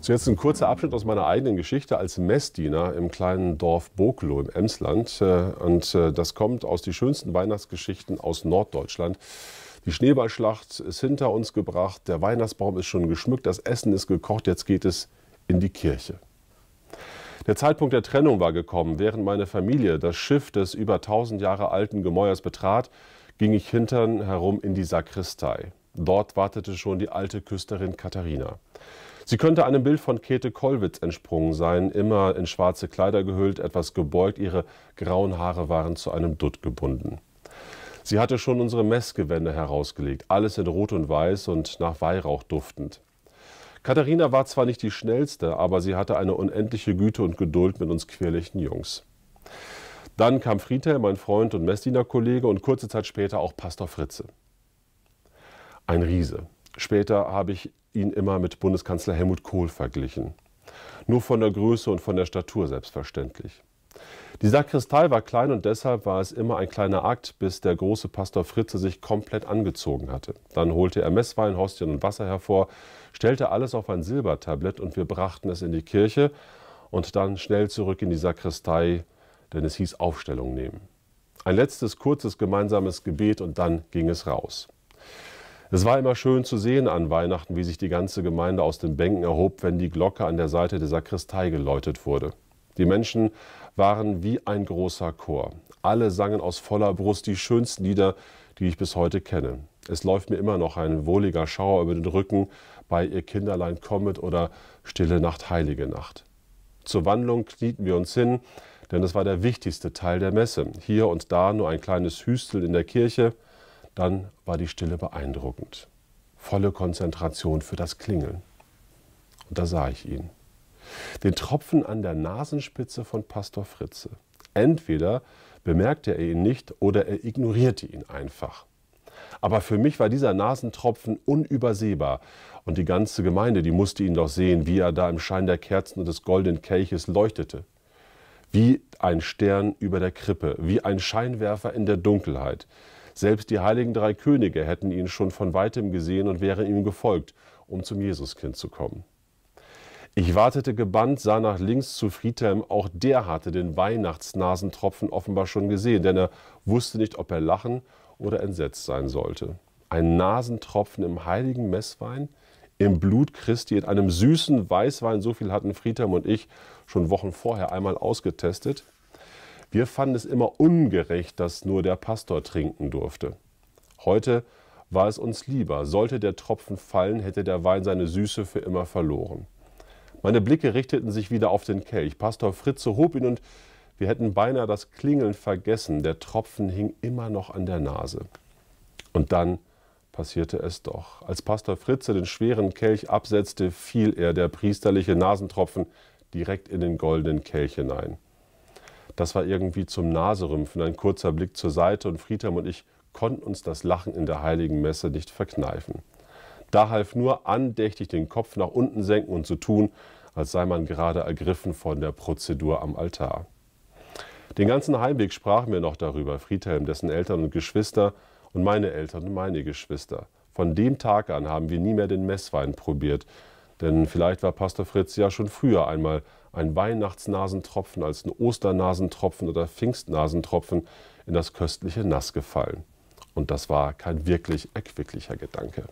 Zuerst ein kurzer Abschnitt aus meiner eigenen Geschichte als Messdiener im kleinen Dorf Boklo im Emsland. Äh, und äh, das kommt aus den schönsten Weihnachtsgeschichten aus Norddeutschland. Die Schneeballschlacht ist hinter uns gebracht, der Weihnachtsbaum ist schon geschmückt, das Essen ist gekocht, jetzt geht es in die Kirche. Der Zeitpunkt der Trennung war gekommen. Während meine Familie das Schiff des über 1000 Jahre alten Gemäuers betrat, ging ich hintern herum in die Sakristei. Dort wartete schon die alte Küsterin Katharina. Sie könnte einem Bild von Käthe Kollwitz entsprungen sein, immer in schwarze Kleider gehüllt, etwas gebeugt, ihre grauen Haare waren zu einem Dutt gebunden. Sie hatte schon unsere Messgewände herausgelegt, alles in Rot und Weiß und nach Weihrauch duftend. Katharina war zwar nicht die schnellste, aber sie hatte eine unendliche Güte und Geduld mit uns quirligen Jungs. Dann kam Friedhelm, mein Freund und Messdienerkollege, und kurze Zeit später auch Pastor Fritze. Ein Riese, später habe ich ihn immer mit Bundeskanzler Helmut Kohl verglichen. Nur von der Größe und von der Statur selbstverständlich. Die Sakristei war klein und deshalb war es immer ein kleiner Akt, bis der große Pastor Fritze sich komplett angezogen hatte. Dann holte er Messwein, Hostien und Wasser hervor, stellte alles auf ein Silbertablett und wir brachten es in die Kirche und dann schnell zurück in die Sakristei, denn es hieß Aufstellung nehmen. Ein letztes kurzes gemeinsames Gebet und dann ging es raus. Es war immer schön zu sehen an Weihnachten, wie sich die ganze Gemeinde aus den Bänken erhob, wenn die Glocke an der Seite der Sakristei geläutet wurde. Die Menschen waren wie ein großer Chor. Alle sangen aus voller Brust die schönsten Lieder, die ich bis heute kenne. Es läuft mir immer noch ein wohliger Schauer über den Rücken bei Ihr Kinderlein kommet oder Stille Nacht, heilige Nacht. Zur Wandlung knieten wir uns hin, denn es war der wichtigste Teil der Messe. Hier und da nur ein kleines Hüstel in der Kirche, dann war die Stille beeindruckend. Volle Konzentration für das Klingeln. Und da sah ich ihn. Den Tropfen an der Nasenspitze von Pastor Fritze. Entweder bemerkte er ihn nicht oder er ignorierte ihn einfach. Aber für mich war dieser Nasentropfen unübersehbar. Und die ganze Gemeinde, die musste ihn doch sehen, wie er da im Schein der Kerzen und des goldenen Kelches leuchtete. Wie ein Stern über der Krippe, wie ein Scheinwerfer in der Dunkelheit. Selbst die heiligen drei Könige hätten ihn schon von weitem gesehen und wären ihm gefolgt, um zum Jesuskind zu kommen. Ich wartete gebannt, sah nach links zu Friedhelm, auch der hatte den Weihnachtsnasentropfen offenbar schon gesehen, denn er wusste nicht, ob er lachen oder entsetzt sein sollte. Ein Nasentropfen im heiligen Messwein, im Blut Christi, in einem süßen Weißwein, so viel hatten Friedhelm und ich schon Wochen vorher einmal ausgetestet. Wir fanden es immer ungerecht, dass nur der Pastor trinken durfte. Heute war es uns lieber. Sollte der Tropfen fallen, hätte der Wein seine Süße für immer verloren. Meine Blicke richteten sich wieder auf den Kelch. Pastor Fritze hob ihn und wir hätten beinahe das Klingeln vergessen. Der Tropfen hing immer noch an der Nase. Und dann passierte es doch. Als Pastor Fritze den schweren Kelch absetzte, fiel er, der priesterliche Nasentropfen, direkt in den goldenen Kelch hinein. Das war irgendwie zum Naserümpfen, ein kurzer Blick zur Seite und Friedhelm und ich konnten uns das Lachen in der heiligen Messe nicht verkneifen. Da half nur andächtig den Kopf nach unten senken und zu so tun, als sei man gerade ergriffen von der Prozedur am Altar. Den ganzen Heimweg sprachen wir noch darüber, Friedhelm, dessen Eltern und Geschwister und meine Eltern und meine Geschwister. Von dem Tag an haben wir nie mehr den Messwein probiert, denn vielleicht war Pastor Fritz ja schon früher einmal ein Weihnachtsnasentropfen, als ein Osternasentropfen oder Pfingstnasentropfen in das köstliche Nass gefallen. Und das war kein wirklich erquicklicher Gedanke.